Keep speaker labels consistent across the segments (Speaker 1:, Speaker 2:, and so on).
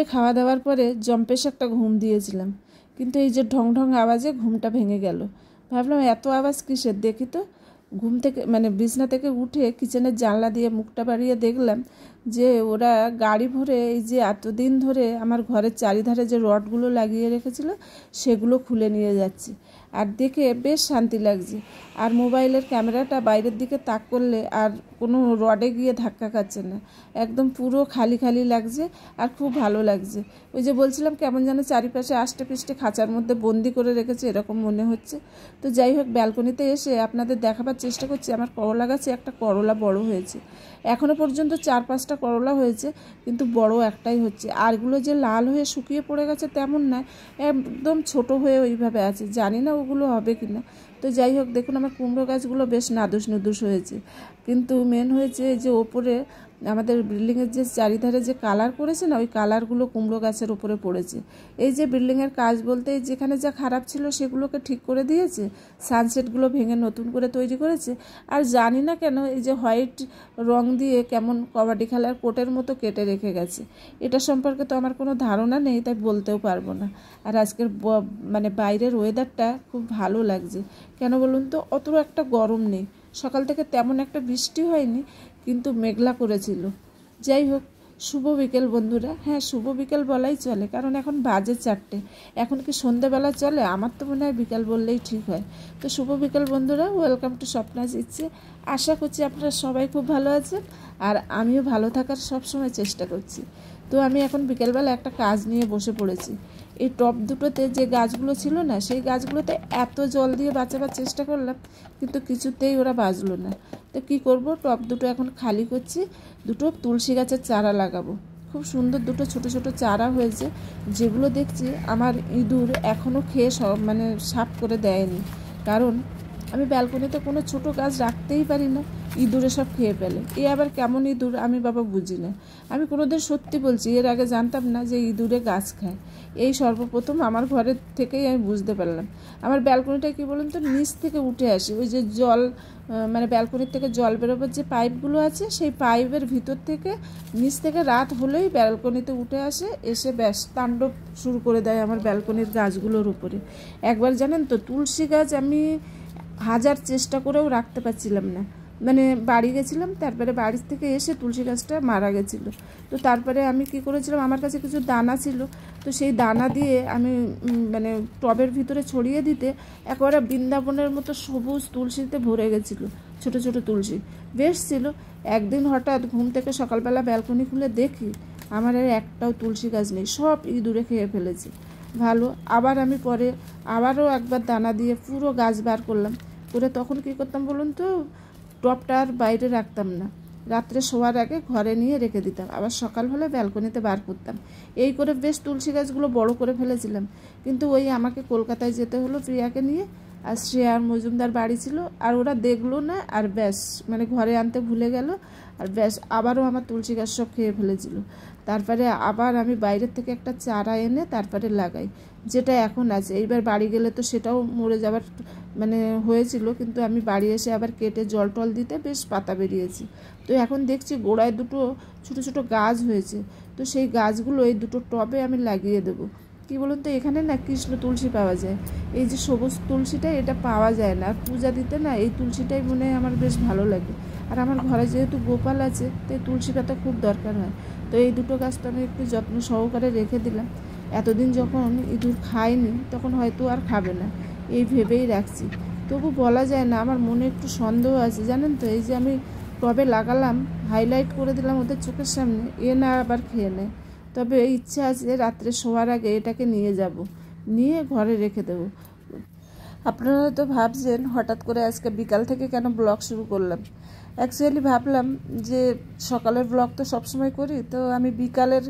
Speaker 1: দুপুরে খাওয়া দাওয়ার পরে জম্পেশ একটা ঘুম দিয়েছিলাম কিন্তু এই যে ঢং ঢং আওয়াজে ঘুমটা ভেঙে গেল ভাবলাম এত আওয়াজ কিসের দেখি তো ঘুম থেকে মানে বিছনা থেকে উঠে কিচেনের জানলা দিয়ে মুখটা বাড়িয়ে দেখলাম যে ওরা গাড়ি ভরে এই যে এতদিন ধরে আমার ঘরের চারিধারে যে রডগুলো লাগিয়ে রেখেছিল সেগুলো খুলে নিয়ে যাচ্ছে আর দেখে বেশ শান্তি লাগছে আর মোবাইলের ক্যামেরাটা বাইরের দিকে তাক করলে আর কোনো রডে গিয়ে ধাক্কা খাচ্ছে না একদম পুরো খালি খালি লাগছে আর খুব ভালো লাগছে ওই যে বলছিলাম কেমন যেন চারিপাশে আষ্টে পিষ্টে খাঁচার মধ্যে বন্দি করে রেখেছে এরকম মনে হচ্ছে তো যাই হোক ব্যালকনিতে এসে আপনাদের দেখাবার চেষ্টা করছি আমার করলা গাছে একটা করলা বড় হয়েছে এখনও পর্যন্ত চার পাঁচটা করলা হয়েছে কিন্তু বড় একটাই হচ্ছে আরগুলো যে লাল হয়ে শুকিয়ে পড়ে গেছে তেমন না একদম ছোট হয়ে ওইভাবে আছে জানি না ওগুলো হবে কি না তো যাই হোক দেখুন আমার কুমড়ো গাছগুলো বেশ নাদুস নুদুস হয়েছে কিন্তু মেন হয়েছে যে ওপরে আমাদের বিল্ডিংয়ের যে চারিধারে যে কালার করেছে না ওই কালারগুলো কুমড়ো গাছের উপরে পড়েছে এই যে বিল্ডিংয়ের কাজ বলতে যেখানে যা খারাপ ছিল সেগুলোকে ঠিক করে দিয়েছে সানসেটগুলো ভেঙে নতুন করে তৈরি করেছে আর জানি না কেন এই যে হোয়াইট রং দিয়ে কেমন কবাডি খেলার কোটের মতো কেটে রেখে গেছে এটা সম্পর্কে তো আমার কোনো ধারণা নেই তাই বলতেও পারবো না আর আজকের মানে বাইরের ওয়েদারটা খুব ভালো লাগছে কেন বলুন তো অত একটা গরম নেই সকাল থেকে তেমন একটা বৃষ্টি হয়নি কিন্তু মেঘলা করেছিল যাই হোক শুভ বিকেল বন্ধুরা হ্যাঁ শুভ বিকেল বলাই চলে কারণ এখন বাজে চারটে এখন কি সন্ধেবেলা চলে আমার তো মনে হয় বিকেল বললেই ঠিক হয় তো শুভ বিকেল বন্ধুরা ওয়েলকাম টু স্বপ্নাজ ইচ্ছে আশা করছি আপনারা সবাই খুব ভালো আছেন আর আমিও ভালো থাকার সবসময় চেষ্টা করছি তো আমি এখন বিকেলবেলা একটা কাজ নিয়ে বসে পড়েছি এই টপ দুটোতে যে গাছগুলো ছিল না সেই গাছগুলোতে এত জল দিয়ে বাঁচাবার চেষ্টা করলাম কিন্তু কিছুতেই ওরা বাঁচলো না তো কি করব টপ দুটো এখন খালি করছি দুটো তুলসী গাছের চারা লাগাবো খুব সুন্দর দুটো ছোট ছোট চারা হয়েছে যেগুলো দেখছি আমার ইঁদুর এখনও খেয়ে সব মানে সাফ করে দেয়নি কারণ আমি ব্যালকনিতে কোনো ছোট গাছ রাখতেই পারি না ইঁদুরে সব খেয়ে ফেলে এ আবার কেমন ইঁদুর আমি বাবা বুঝি না আমি কোনোদিন সত্যি বলছি এর আগে জানতাম না যে ইঁদুরে গাছ খায় এই সর্বপ্রথম আমার ঘরের থেকেই আমি বুঝতে পারলাম আমার ব্যালকনিটা কী বলুন তো নিচ থেকে উঠে আসি ওই যে জল মানে ব্যালকনির থেকে জল বেরোবার যে পাইপগুলো আছে সেই পাইপের ভিতর থেকে নিচ থেকে রাত হলেই ব্যালকনিতে উঠে আসে এসে ব্যাস তাণ্ডব শুরু করে দেয় আমার ব্যালকনির গাছগুলোর উপরে একবার জানেন তো তুলসী গাছ আমি হাজার চেষ্টা করেও রাখতে পারছিলাম না মানে বাড়ি গেছিলাম তারপরে বাড়ির থেকে এসে তুলসী গাছটা মারা গেছিল তো তারপরে আমি কি করেছিলাম আমার কাছে কিছু দানা ছিল তো সেই দানা দিয়ে আমি মানে টবের ভিতরে ছড়িয়ে দিতে একবারে বৃন্দাবনের মতো সবুজ তুলসীতে ভরে গেছিলো ছোট ছোট তুলসী বেশ ছিল একদিন হঠাৎ ঘুম থেকে সকালবেলা ব্যালকনি খুলে দেখি আমার আর একটাও তুলসী গাছ নেই সব ইঁদুরে খেয়ে ফেলেছে ভালো আবার আমি পরে আবারও একবার দানা দিয়ে পুরো গাছ বার করলাম করে তখন কি করতাম বলুন তো টপটা আর বাইরে রাখতাম না রাত্রে শোয়ার আগে ঘরে নিয়ে রেখে দিতাম আবার সকাল হলে ব্যালকনিতে বার করতাম এই করে বেশ তুলসী গাছগুলো বড় করে ফেলেছিলাম কিন্তু ওই আমাকে কলকাতায় যেতে হলো প্রিয়াকে নিয়ে আর শ্রেয়া আর মজুমদার বাড়ি ছিল আর ওরা দেখলো না আর ব্যাস মানে ঘরে আনতে ভুলে গেল আর ব্যাস আবারও আমার তুলসী গাছ সব খেয়ে ফেলেছিল তারপরে আবার আমি বাইরের থেকে একটা চারা এনে তারপরে লাগাই যেটা এখন আছে এইবার বাড়ি গেলে তো সেটাও মরে যাবার মানে হয়েছিল কিন্তু আমি বাড়ি এসে আবার কেটে জল টল দিতে বেশ পাতা বেরিয়েছি তো এখন দেখছি গোড়ায় দুটো ছোট ছোট গাছ হয়েছে তো সেই গাছগুলো এই দুটো টবে আমি লাগিয়ে দেবো কি বলুন তো এখানে না কৃষ্ণ তুলসী পাওয়া যায় এই যে সবুজ তুলসীটা এটা পাওয়া যায় না পূজা দিতে না এই তুলসীটাই মনে হয় আমার বেশ ভালো লাগে আর আমার ঘরে যেহেতু গোপাল আছে তাই তুলসী পাতা খুব দরকার হয় তো এই দুটো গাছটা আমি একটু যত্ন সহকারে রেখে দিলাম এতদিন যখন ইঁদুর খায়নি তখন হয়তো আর খাবে না এই ভেবেই রাখছি তবু বলা যায় না আমার মনে একটু সন্দেহ আছে জানেন তো এই যে আমি কবে লাগালাম হাইলাইট করে দিলাম ওদের চোখের সামনে এ না আবার খেয়ে নেয় তবে ইচ্ছা আছে রাত্রে শোয়ার আগে এটাকে নিয়ে যাব নিয়ে ঘরে রেখে দেবো আপনারা হয়তো ভাবছেন হঠাৎ করে আজকে বিকাল থেকে কেন ব্লগ শুরু করলাম অ্যাকচুয়ালি ভাবলাম যে সকালের ব্লগ তো সবসময় করি তো আমি বিকালের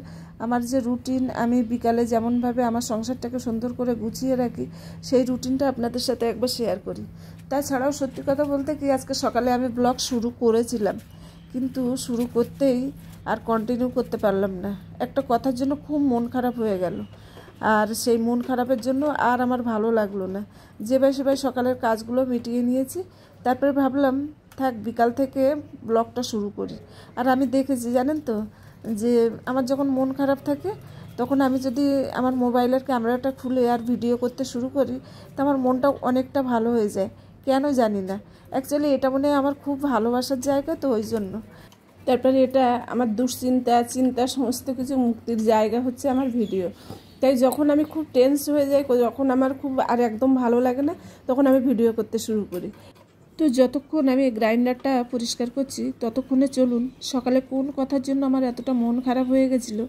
Speaker 1: আমার যে রুটিন আমি বিকালে যেমনভাবে আমার সংসারটাকে সুন্দর করে গুছিয়ে রাখি সেই রুটিনটা আপনাদের সাথে একবার শেয়ার করি তাছাড়াও সত্যি কথা বলতে কি আজকে সকালে আমি ব্লগ শুরু করেছিলাম কিন্তু শুরু করতেই আর কন্টিনিউ করতে পারলাম না একটা কথার জন্য খুব মন খারাপ হয়ে গেল আর সেই মন খারাপের জন্য আর আমার ভালো লাগলো না যে বাই সকালের কাজগুলো মিটিয়ে নিয়েছি তারপরে ভাবলাম থাক বিকাল থেকে ব্লগটা শুরু করি আর আমি দেখেছি জানেন তো যে আমার যখন মন খারাপ থাকে তখন আমি যদি আমার মোবাইলের ক্যামেরাটা খুলে আর ভিডিও করতে শুরু করি তো আমার মনটা অনেকটা ভালো হয়ে যায় কেন জানি না অ্যাকচুয়ালি এটা মনে আমার খুব ভালোবাসার জায়গা তো ওই জন্য তারপরে এটা আমার দুশ্চিন্তা চিন্তা সমস্ত কিছু মুক্তির জায়গা হচ্ছে আমার ভিডিও তাই যখন আমি খুব টেন্স হয়ে যাই যখন আমার খুব আর একদম ভালো লাগে না তখন আমি ভিডিও করতে শুরু করি তো যতক্ষণ আমি গ্রাইন্ডারটা পরিষ্কার করছি ততক্ষণে চলুন সকালে কোন কথার জন্য আমার এতটা মন খারাপ হয়ে গেছিলো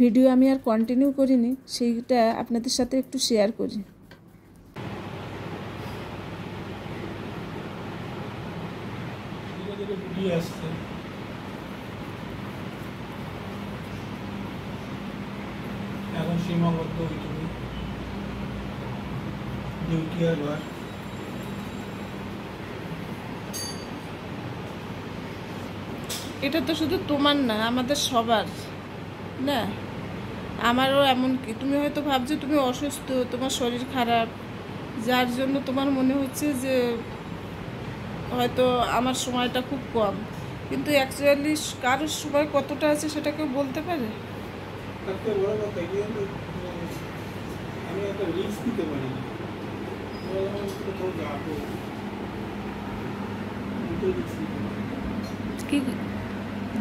Speaker 1: ভিডিও আমি আর কন্টিনিউ করিনি সেইটা আপনাদের সাথে একটু শেয়ার করি এখন সীমাবদ্ধ ডিউটি দ্বিতীয়বার এটা তো শুধু তোমার না আমাদের সবার না আমারও এমন কি তুমি হয়তো ভাবছো তুমি অসুস্থ তোমার শরীর খারাপ যার জন্য তোমার মনে হচ্ছে যে হয়তো আমার সময়টা খুব কম কিন্তু অ্যাকচুয়ালি কারোর সময় কতটা আছে সেটা কেউ বলতে পারে কি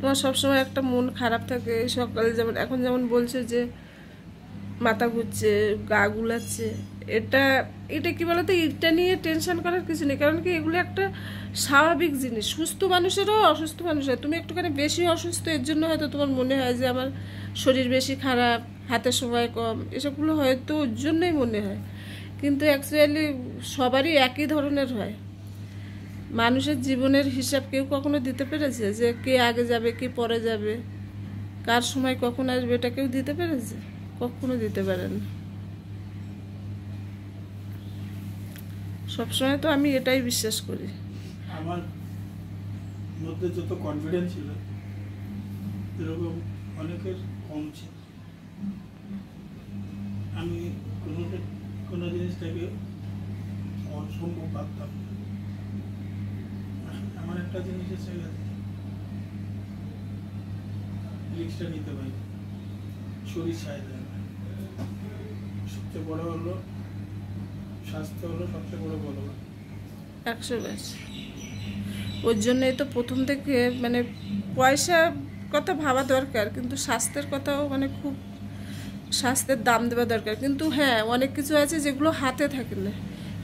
Speaker 1: তোমার সবসময় একটা মন খারাপ থাকে সকালে যেমন এখন যেমন বলছে যে মাথা ঘুরছে গা গুলাচ্ছে এটা এটা কি বলতো এটা নিয়ে টেনশন করার কিছু নেই কারণ কি এগুলো একটা স্বাভাবিক জিনিস সুস্থ মানুষেরও অসুস্থ মানুষ হয় তুমি একটুখানি বেশি অসুস্থ এর জন্য হয়তো তোমার মনে হয় যে আমার শরীর বেশি খারাপ হাতে সময় কম এসবগুলো হয়তো ওর জন্যই মনে হয় কিন্তু অ্যাকচুয়ালি সবারই একই ধরনের হয় মানুষের জীবনের হিসাব কেউ কখনো দিতে পেরেছে যে কে আগে যাবে কে পরে যাবে কার সময় কখন আসবে এটা কেউ দিতে পেরেছে কখনো দিতে পারেন সবসময় তো আমি এটাই বিশ্বাস করি আমার মধ্যে যত কনফিডেন্স ছিল এরকম অনেকের কম ছিল আমি কোনো কোনো জিনিসটাকে অসম্ভব ভাবতাম একটা জিনিস এসে গেছে শরীর সাহায্য সবচেয়ে বড় হলো স্বাস্থ্য হলো সবচেয়ে বড় বড় একশো ব্যাস ওর জন্যই তো প্রথম থেকে মানে পয়সা কথা ভাবা দরকার কিন্তু স্বাস্থ্যের কথাও মানে খুব স্বাস্থ্যের দাম দেওয়া দরকার কিন্তু হ্যাঁ অনেক কিছু আছে যেগুলো হাতে থাকে না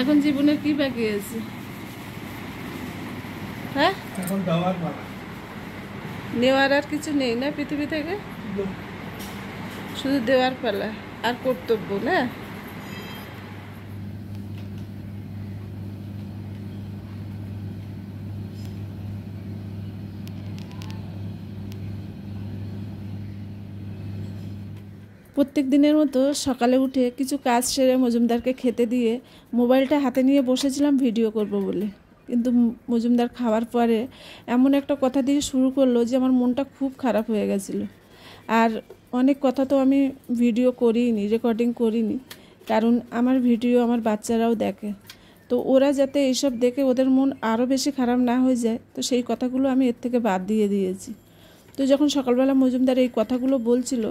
Speaker 1: এখন জীবনের কি বাকি আছে হ্যাঁ নেওয়ার আর কিছু নেই না পৃথিবী থেকে শুধু দেওয়ার পালা আর কর্তব্য না প্রত্যেক দিনের মতো সকালে উঠে কিছু কাজ সেরে মজুমদারকে খেতে দিয়ে মোবাইলটা হাতে নিয়ে বসেছিলাম ভিডিও করব বলে কিন্তু মজুমদার খাওয়ার পরে এমন একটা কথা দিয়ে শুরু করলো যে আমার মনটা খুব খারাপ হয়ে গেছিলো আর অনেক কথা তো আমি ভিডিও করিনি রেকর্ডিং করিনি কারণ আমার ভিডিও আমার বাচ্চারাও দেখে তো ওরা যাতে এইসব দেখে ওদের মন আরও বেশি খারাপ না হয়ে যায় তো সেই কথাগুলো আমি এর থেকে বাদ দিয়ে দিয়েছি তো যখন সকালবেলা মজুমদার এই কথাগুলো বলছিল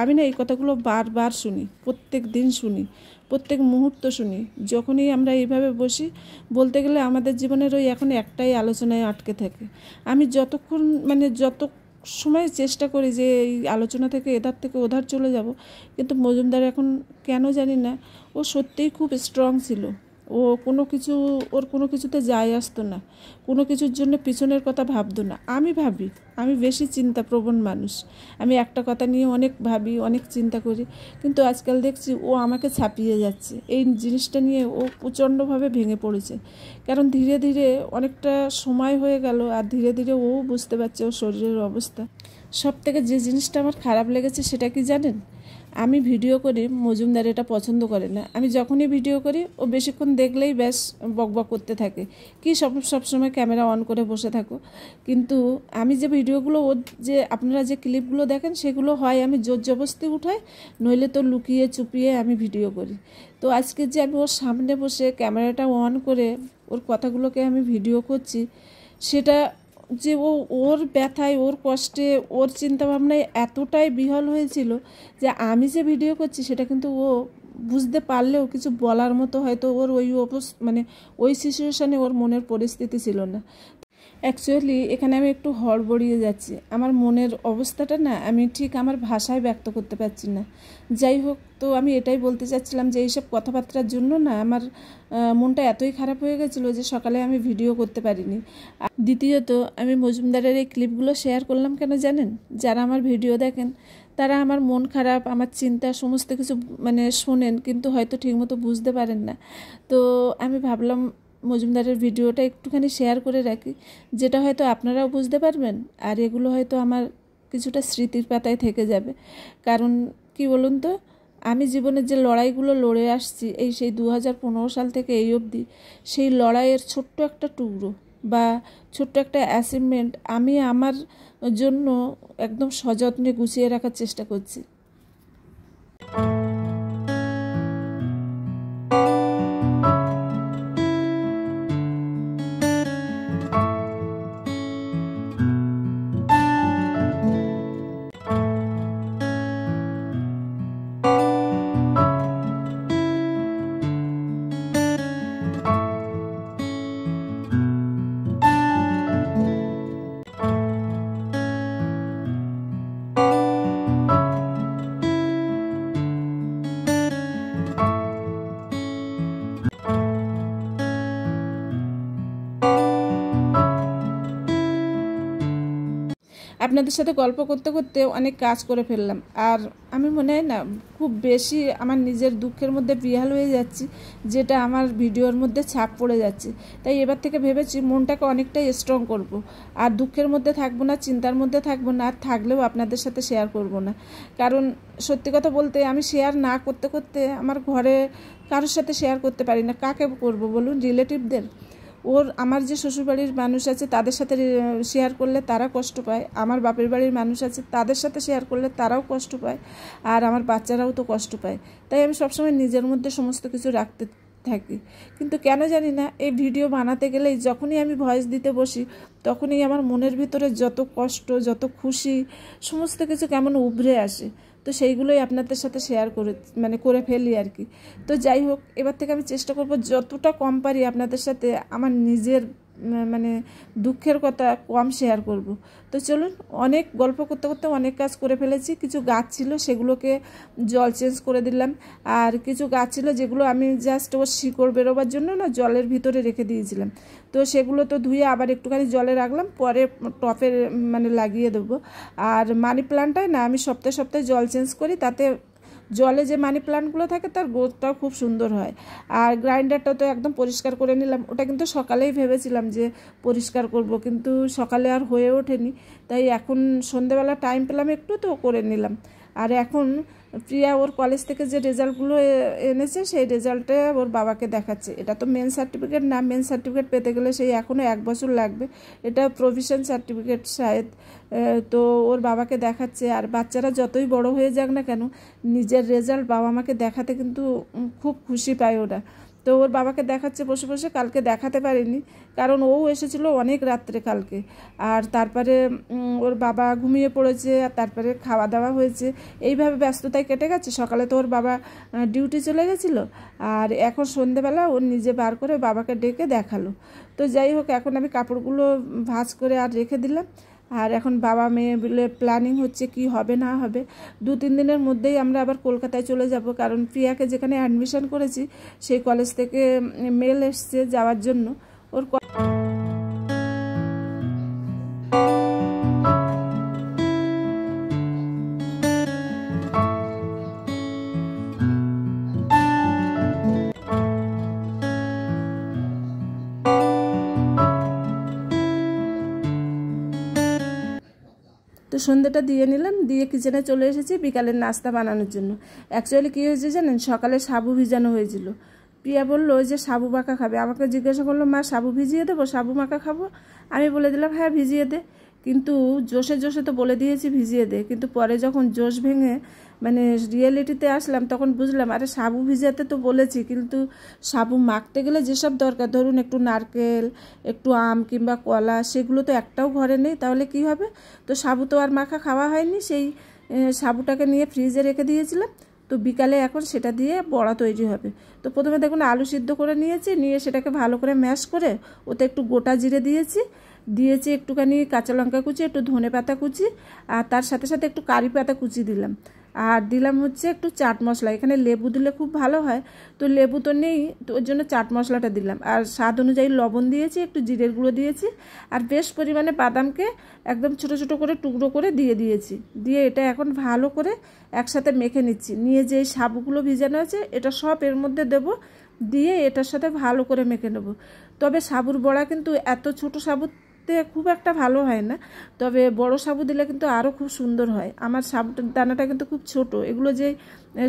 Speaker 1: আমি না এই কথাগুলো বারবার শুনি প্রত্যেক দিন শুনি প্রত্যেক মুহূর্ত শুনি যখনই আমরা এইভাবে বসি বলতে গেলে আমাদের জীবনের ওই এখন একটাই আলোচনায় আটকে থাকে আমি যতক্ষণ মানে যত সময় চেষ্টা করি যে এই আলোচনা থেকে এধার থেকে ওধার চলে যাব কিন্তু মজুমদার এখন কেন জানি না ও সত্যিই খুব স্ট্রং ছিল ও কোনো কিছু ওর কোনো কিছুতে যায় আসতো না কোনো কিছুর জন্য পিছনের কথা ভাবতো না আমি ভাবি আমি বেশি চিন্তাপ্রবণ মানুষ আমি একটা কথা নিয়ে অনেক ভাবি অনেক চিন্তা করি কিন্তু আজকাল দেখছি ও আমাকে ছাপিয়ে যাচ্ছে এই জিনিসটা নিয়ে ও প্রচণ্ডভাবে ভেঙে পড়েছে কারণ ধীরে ধীরে অনেকটা সময় হয়ে গেল আর ধীরে ধীরে ও বুঝতে পারছে ওর শরীরের অবস্থা সব থেকে যে জিনিসটা আমার খারাপ লেগেছে সেটা কি জানেন আমি ভিডিও করি মজুমদার এটা পছন্দ করে না আমি যখনই ভিডিও করি ও বেশিক্ষণ দেখলেই ব্যাস বকবক করতে থাকে কি সব সবসময় ক্যামেরা অন করে বসে থাকো কিন্তু আমি যে ভিডিওগুলো ওর যে আপনারা যে ক্লিপগুলো দেখেন সেগুলো হয় আমি জোর জবস্তি উঠাই নইলে তো লুকিয়ে চুপিয়ে আমি ভিডিও করি তো আজকে যে আমি ওর সামনে বসে ক্যামেরাটা অন করে ওর কথাগুলোকে আমি ভিডিও করছি সেটা যে ও ওর ব্যথায় ওর কষ্টে ওর চিন্তাভাবনায় এতটাই বিহল হয়েছিল যে আমি যে ভিডিও করছি সেটা কিন্তু ও বুঝতে পারলেও কিছু বলার মতো হয়তো ওর ওই মানে ওই সিচুয়েশানে ওর মনের পরিস্থিতি ছিল না অ্যাকচুয়ালি এখানে আমি একটু হড়বড়িয়ে যাচ্ছি আমার মনের অবস্থাটা না আমি ঠিক আমার ভাষায় ব্যক্ত করতে পারছি না যাই হোক তো আমি এটাই বলতে চাচ্ছিলাম যে এইসব কথাবার্তার জন্য না আমার মনটা এতই খারাপ হয়ে গেছিলো যে সকালে আমি ভিডিও করতে পারিনি দ্বিতীয়ত আমি মজুমদারের এই ক্লিপগুলো শেয়ার করলাম কেন জানেন যারা আমার ভিডিও দেখেন তারা আমার মন খারাপ আমার চিন্তা সমস্ত কিছু মানে শোনেন কিন্তু হয়তো ঠিকমতো বুঝতে পারেন না তো আমি ভাবলাম মজুমদারের ভিডিওটা একটুখানি শেয়ার করে রাখি যেটা হয়তো আপনারাও বুঝতে পারবেন আর এগুলো হয়তো আমার কিছুটা স্মৃতির পাতায় থেকে যাবে কারণ কি বলুন তো আমি জীবনের যে লড়াইগুলো লড়ে আসছি এই সেই দু সাল থেকে এই অবধি সেই লড়াইয়ের ছোট্ট একটা টুকরো বা ছোট্ট একটা অ্যাসিভমেন্ট আমি আমার জন্য একদম সযত্নে গুছিয়ে রাখার চেষ্টা করছি আপনাদের সাথে গল্প করতে করতে অনেক কাজ করে ফেললাম আর আমি মনে হয় না খুব বেশি আমার নিজের দুঃখের মধ্যে বিহাল হয়ে যাচ্ছি যেটা আমার ভিডিওর মধ্যে ছাপ পড়ে যাচ্ছে তাই এবার থেকে ভেবেছি মনটাকে অনেকটাই স্ট্রং করব। আর দুঃখের মধ্যে থাকবো না চিন্তার মধ্যে থাকবো না আর থাকলেও আপনাদের সাথে শেয়ার করব না কারণ সত্যি কথা বলতে আমি শেয়ার না করতে করতে আমার ঘরে কারোর সাথে শেয়ার করতে পারি না কাকে করব বলুন রিলেটিভদের ওর আমার যে শ্বশুরবাড়ির মানুষ আছে তাদের সাথে শেয়ার করলে তারা কষ্ট পায় আমার বাপের বাড়ির মানুষ আছে তাদের সাথে শেয়ার করলে তারাও কষ্ট পায় আর আমার বাচ্চারাও তো কষ্ট পায় তাই আমি সবসময় নিজের মধ্যে সমস্ত কিছু রাখতে থাকি কিন্তু কেন জানি না এই ভিডিও বানাতে গেলেই যখনই আমি ভয়েস দিতে বসি তখনই আমার মনের ভিতরে যত কষ্ট যত খুশি সমস্ত কিছু কেমন উভরে আসে তো সেইগুলোই আপনাদের সাথে শেয়ার করে মানে করে ফেলি আর কি তো যাই হোক এবার থেকে আমি চেষ্টা করব যতটা কম পারি আপনাদের সাথে আমার নিজের মানে দুঃখের কথা কম শেয়ার করব তো চলুন অনেক গল্প করতে করতে অনেক কাজ করে ফেলেছি কিছু গাছ ছিল সেগুলোকে জল চেঞ্জ করে দিলাম আর কিছু গাছ ছিল যেগুলো আমি জাস্ট ওর শিকড় বেরোবার জন্য না জলের ভিতরে রেখে দিয়েছিলাম তো সেগুলো তো ধুয়ে আবার একটুখানি জলে রাখলাম পরে টপে মানে লাগিয়ে দেবো আর মানি প্লান্টটায় না আমি সপ্তাহে সপ্তাহে জল চেঞ্জ করি তাতে জলে যে মানি প্লান্টগুলো থাকে তার গ্রোথটাও খুব সুন্দর হয় আর গ্রাইন্ডারটা তো একদম পরিষ্কার করে নিলাম ওটা কিন্তু সকালেই ভেবেছিলাম যে পরিষ্কার করব কিন্তু সকালে আর হয়ে ওঠেনি তাই এখন সন্ধেবেলা টাইম পেলাম একটু তো করে নিলাম আর এখন প্রিয়া ওর কলেজ থেকে যে রেজাল্টগুলো এনেছে সেই রেজাল্টে ওর বাবাকে দেখাচ্ছে এটা তো মেন সার্টিফিকেট না মেন সার্টিফিকেট পেতে গেলে সেই এখনও এক বছর লাগবে এটা প্রভিশন সার্টিফিকেট শায়দ তো ওর বাবাকে দেখাচ্ছে আর বাচ্চারা যতই বড় হয়ে যাক না কেন নিজের রেজাল্ট বাবা মাকে দেখাতে কিন্তু খুব খুশি পায় ওরা তো ওর বাবাকে দেখাচ্ছে বসে বসে কালকে দেখাতে পারিনি কারণ ও এসেছিল অনেক রাত্রে কালকে আর তারপরে ওর বাবা ঘুমিয়ে পড়েছে আর তারপরে খাওয়া দাওয়া হয়েছে এইভাবে ব্যস্ততায় কেটে গেছে সকালে তো ওর বাবা ডিউটি চলে গেছিলো আর এখন সন্ধেবেলা ওর নিজে বার করে বাবাকে ডেকে দেখালো তো যাই হোক এখন আমি কাপড়গুলো ভাজ করে আর রেখে দিলাম আর এখন বাবা মেয়ে বলে প্ল্যানিং হচ্ছে কি হবে না হবে দু তিন দিনের মধ্যেই আমরা আবার কলকাতায় চলে যাব কারণ প্রিয়াকে যেখানে অ্যাডমিশন করেছি সেই কলেজ থেকে মেল এসছে যাওয়ার জন্য ওর সন্ধ্যেটা দিয়ে নিলাম দিয়ে কিচেনে চলে এসেছি বিকালের নাস্তা বানানোর জন্য অ্যাকচুয়ালি কী হয়েছে জানেন সকালে সাবু ভিজানো হয়েছিল প্রিয়া বললো যে সাবু মাখা খাবে আমাকে জিজ্ঞাসা করলো মা সাবু ভিজিয়ে দেবো সাবু মাখা খাবো আমি বলে দিলাম হ্যাঁ ভিজিয়ে দে কিন্তু জোশে জোশে তো বলে দিয়েছি ভিজিয়ে দে কিন্তু পরে যখন জোশ ভেঙে মানে রিয়েলিটিতে আসলাম তখন বুঝলাম আরে সাবু ভিজাতে তো বলেছি কিন্তু সাবু মাখতে গেলে যেসব দরকার ধরুন একটু নারকেল একটু আম কিংবা কলা সেগুলো তো একটাও ঘরে নেই তাহলে কি হবে তো সাবু তো আর মাখা খাওয়া হয়নি সেই সাবুটাকে নিয়ে ফ্রিজে রেখে দিয়েছিলাম তো বিকালে এখন সেটা দিয়ে বড়া তৈরি হবে তো প্রথমে দেখুন আলু সিদ্ধ করে নিয়েছি নিয়ে সেটাকে ভালো করে ম্যাশ করে ওতে একটু গোটা জিরে দিয়েছি দিয়েছি একটুখানি কাঁচা লঙ্কা কুচি একটু ধনে পাতা কুচি আর তার সাথে সাথে একটু কারি পাতা কুচি দিলাম আর দিলাম হচ্ছে একটু চাট মশলা এখানে লেবু দিলে খুব ভালো হয় তো লেবু তো নেই তো ওর জন্য চাট মশলাটা দিলাম আর স্বাদ অনুযায়ী লবণ দিয়েছি একটু জিরের গুঁড়ো দিয়েছি আর বেশ পরিমাণে বাদামকে একদম ছোট ছোট করে টুকরো করে দিয়ে দিয়েছি দিয়ে এটা এখন ভালো করে একসাথে মেখে নিচ্ছি নিয়ে যে সাবুগুলো ভিজানো আছে এটা সব এর মধ্যে দেব দিয়ে এটার সাথে ভালো করে মেখে নেব তবে সাবুর বড়া কিন্তু এত ছোট সাবুর দেখতে খুব একটা ভালো হয় না তবে বড় সাবু দিলে কিন্তু আরও খুব সুন্দর হয় আমার সাবু দানাটা কিন্তু খুব ছোট এগুলো যে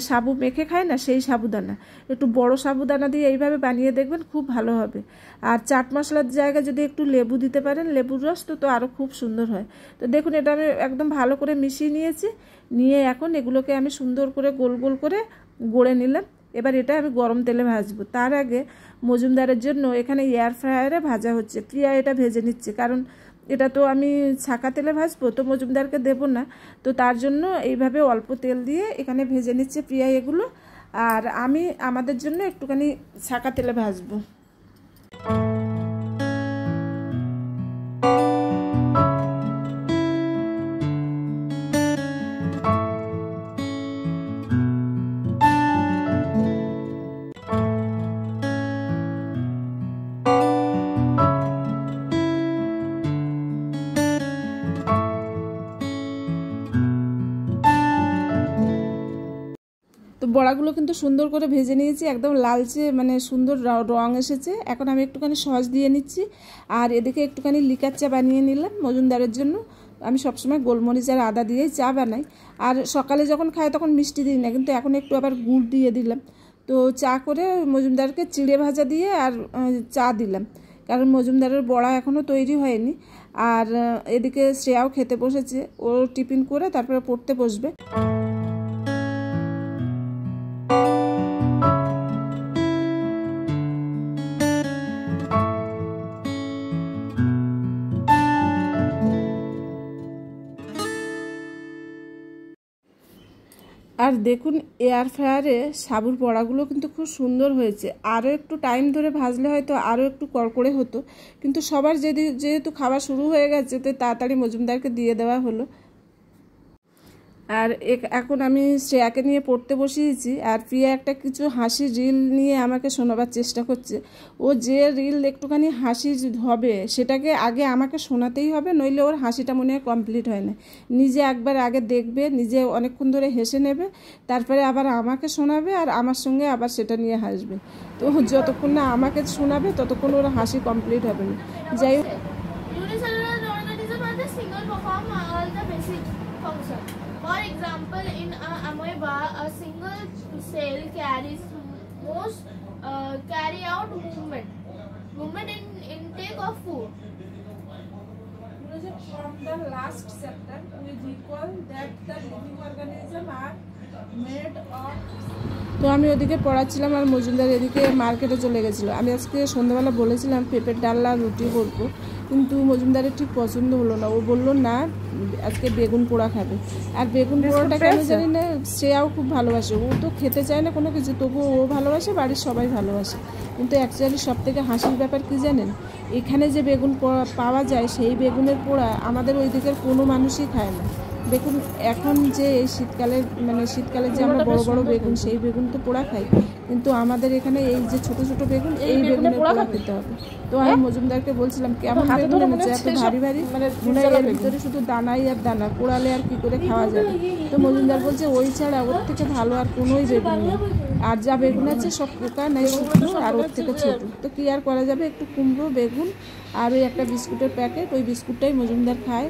Speaker 1: সাবু মেখে খায় না সেই সাবুদানা একটু বড় সাবুদানা দিয়ে এইভাবে বানিয়ে দেখবেন খুব ভালো হবে আর চাট মশলার জায়গায় যদি একটু লেবু দিতে পারেন লেবুর রস তো তো আরও খুব সুন্দর হয় তো দেখুন এটা আমি একদম ভালো করে মিশিয়ে নিয়েছি নিয়ে এখন এগুলোকে আমি সুন্দর করে গোল গোল করে গড়ে নিলাম এবার এটা আমি গরম তেলে ভাজবো তার আগে মজুমদারের জন্য এখানে এয়ার ফ্রায়ারে ভাজা হচ্ছে প্রিয়া এটা ভেজে নিচ্ছে কারণ এটা তো আমি ছাকা তেলে ভাজবো তো মজুমদারকে দেবো না তো তার জন্য এইভাবে অল্প তেল দিয়ে এখানে ভেজে নিচ্ছে প্রিয়া এগুলো আর আমি আমাদের জন্য একটুখানি ছাকা তেলে ভাজবো বড়াগুলো কিন্তু সুন্দর করে ভেজে নিয়েছি একদম লালচে মানে সুন্দর রং এসেছে এখন আমি একটুখানি সস দিয়ে নিচ্ছি আর এদিকে একটুখানি লিকার চা বানিয়ে নিলাম মজুমদারের জন্য আমি সবসময় গোলমরিচ আর আদা দিয়েই চা বানাই আর সকালে যখন খাই তখন মিষ্টি দিই না কিন্তু এখন একটু আবার গুড় দিয়ে দিলাম তো চা করে মজুমদারকে চিড়ে ভাজা দিয়ে আর চা দিলাম কারণ মজুমদারের বড়া এখনও তৈরি হয়নি আর এদিকে শ্রেয়াও খেতে বসেছে ও টিফিন করে তারপরে পড়তে বসবে আর দেখুন এয়ার ফ্রায়ারে সাবুর বড়াগুলো কিন্তু খুব সুন্দর হয়েছে আরও একটু টাইম ধরে ভাজলে হয়তো আরও একটু কড়কড়ে হতো কিন্তু সবার যেহেতু খাওয়া শুরু হয়ে গেছে তো তাড়াতাড়ি মজুমদারকে দিয়ে দেওয়া হলো আর এখন আমি শ্রেয়াকে নিয়ে পড়তে বসিয়েছি আর প্রিয়া একটা কিছু হাসি রিল নিয়ে আমাকে শোনাবার চেষ্টা করছে ও যে রিল একটুখানি হাসি হবে সেটাকে আগে আমাকে শোনাতেই হবে নইলে ওর হাসিটা মনে হয় কমপ্লিট হয় না নিজে একবার আগে দেখবে নিজে অনেকক্ষণ ধরে হেসে নেবে তারপরে আবার আমাকে শোনাবে আর আমার সঙ্গে আবার সেটা নিয়ে হাসবে তো যতক্ষণ না আমাকে শোনাবে ততক্ষণ ওর হাসি কমপ্লিট হবে না যাই হোক For example, in an amoeba, a single cell carries most uh, carry out movement. Movement in intake of food. From the last chapter, we recall that the living organism are তো আমি ওদিকে পড়াচ্ছিলাম আর মজুমদার এদিকে মার্কেটে চলে গেছিলো আমি আজকে সন্ধ্যাবেলা বলেছিলাম পেঁপের ডাল্লা রুটি করবো কিন্তু মজুমদারের ঠিক পছন্দ হলো না ও বললো না আজকে বেগুন পোড়া খাবে আর বেগুন পোড়াটা কেন জানি না সেও খুব ভালোবাসে ও তো খেতে চায় না কোনো কিছু তবুও ও ভালোবাসে বাড়ির সবাই ভালোবাসে কিন্তু অ্যাকচুয়ালি সব থেকে হাসির ব্যাপার কি জানেন এখানে যে বেগুন পাওয়া যায় সেই বেগুনের পোড়া আমাদের ওই দিকের কোনো মানুষই খায় না দেখুন এখন যে শীতকালে মানে শীতকালে যে আমরা বড় বড় বেগুন সেই বেগুন তো পোড়া খাই কিন্তু আমাদের এখানে এই যে ছোট ছোট বেগুন এই বেগুনে পোড়া খেতে হবে তো আমি হ্যাঁ? মজুমদারকে বলছিলাম কেমন বেগুন এনেছে এত ভারী ভারী মানে এর ভিতরে শুধু দানাই আর দানা পোড়ালে আর কি করে খাওয়া যাবে তো মজুমদার বলছে ওই ছাড়া ওর থেকে ভালো আর কোনোই বেগুন নেই আর যা বেগুন আছে সব পোকা নেই শুকনো আর ওর থেকে ছোট তো কি আর করা যাবে একটু কুমড়ো বেগুন আর ওই একটা বিস্কুটের প্যাকেট ওই বিস্কুটটাই মজুমদার খায়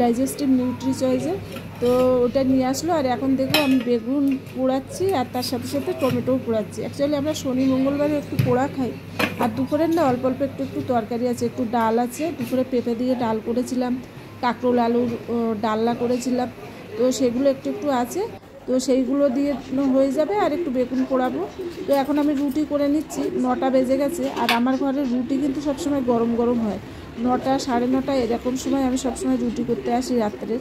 Speaker 1: ডাইজেস্টিভ নিউট্রিচয়েজের তো ওটা নিয়ে আসলো আর এখন দেখো আমি বেগুন পোড়াচ্ছি আর তার সাথে সাথে টমেটোও পোড়াচ্ছি অ্যাকচুয়ালি আমরা শনি মঙ্গলবারে একটু পোড়া খাই আর দুপুরের না অল্প অল্প একটু একটু তরকারি আছে একটু ডাল আছে দুপুরে পেঁপে দিয়ে ডাল করেছিলাম কাঁকরোল আলুর ডাল্লা করেছিলাম তো সেগুলো একটু একটু আছে তো সেইগুলো দিয়ে হয়ে যাবে আর একটু বেগুন পোড়াবো তো এখন আমি রুটি করে নিচ্ছি নটা বেজে গেছে আর আমার ঘরে রুটি কিন্তু সবসময় গরম গরম হয় নটা সাড়ে নটা এরকম সময় আমি সবসময় রুটি করতে আসি রাত্রে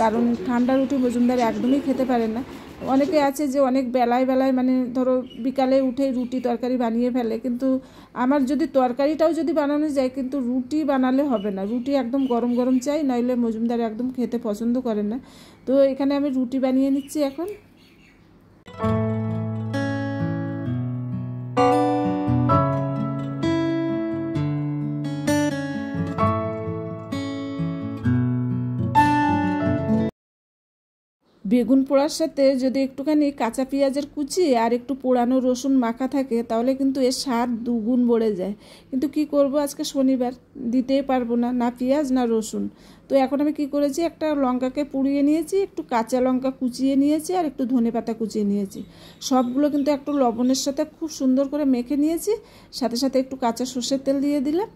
Speaker 1: কারণ ঠান্ডা রুটি মজুমদার একদমই খেতে পারে না অনেকে আছে যে অনেক বেলায় বেলায় মানে ধরো বিকালে উঠে রুটি তরকারি বানিয়ে ফেলে কিন্তু আমার যদি তরকারিটাও যদি বানানো যায় কিন্তু রুটি বানালে হবে না রুটি একদম গরম গরম চাই নইলে মজুমদার একদম খেতে পছন্দ করে না তো এখানে আমি রুটি বানিয়ে নিচ্ছি এখন বেগুন পোড়ার সাথে যদি একটুখানি কাঁচা পেঁয়াজের কুচি আর একটু পোড়ানো রসুন মাখা থাকে তাহলে কিন্তু এর স্বাদ দুগুণ বড়ে যায় কিন্তু কি করব আজকে শনিবার দিতেই পারবো না না পেঁয়াজ না রসুন তো এখন আমি কি করেছি একটা লঙ্কাকে পুড়িয়ে নিয়েছি একটু কাঁচা লঙ্কা কুচিয়ে নিয়েছি আর একটু ধনে পাতা কুচিয়ে নিয়েছি সবগুলো কিন্তু একটু লবণের সাথে খুব সুন্দর করে মেখে নিয়েছি সাথে সাথে একটু কাঁচা সর্ষের তেল দিয়ে দিলাম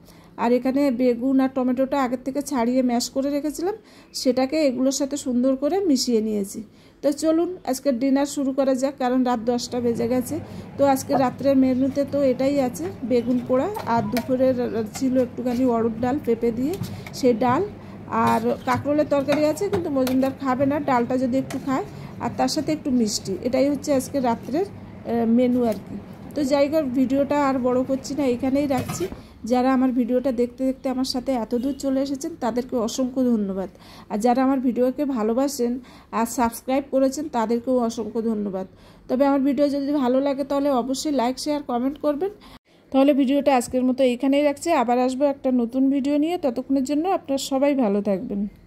Speaker 1: আর এখানে বেগুন আর টমেটোটা আগের থেকে ছাড়িয়ে ম্যাশ করে রেখেছিলাম সেটাকে এগুলোর সাথে সুন্দর করে মিশিয়ে নিয়েছি তো চলুন আজকে ডিনার শুরু করা যাক কারণ রাত দশটা বেজে গেছে তো আজকে রাত্রের মেনুতে তো এটাই আছে বেগুন পোড়া আর দুপুরে ছিল একটুখানি অরুট ডাল পেঁপে দিয়ে সেই ডাল আর কাঁকরোলের তরকারি আছে কিন্তু মজুমদার খাবে না ডালটা যদি একটু খায় আর তার সাথে একটু মিষ্টি এটাই হচ্ছে আজকে রাত্রের মেনু আর কি তো যাই হোক ভিডিওটা আর বড় করছি না এখানেই রাখছি যারা আমার ভিডিওটা দেখতে দেখতে আমার সাথে এত দূর চলে এসেছেন তাদেরকে অসংখ্য ধন্যবাদ আর যারা আমার ভিডিওকে ভালোবাসেন আর সাবস্ক্রাইব করেছেন তাদেরকেও অসংখ্য ধন্যবাদ তবে আমার ভিডিও যদি ভালো লাগে তাহলে অবশ্যই লাইক শেয়ার কমেন্ট করবেন তাহলে ভিডিওটা আজকের মতো এখানেই রাখছি আবার আসবো একটা নতুন ভিডিও নিয়ে ততক্ষণের জন্য আপনারা সবাই ভালো থাকবেন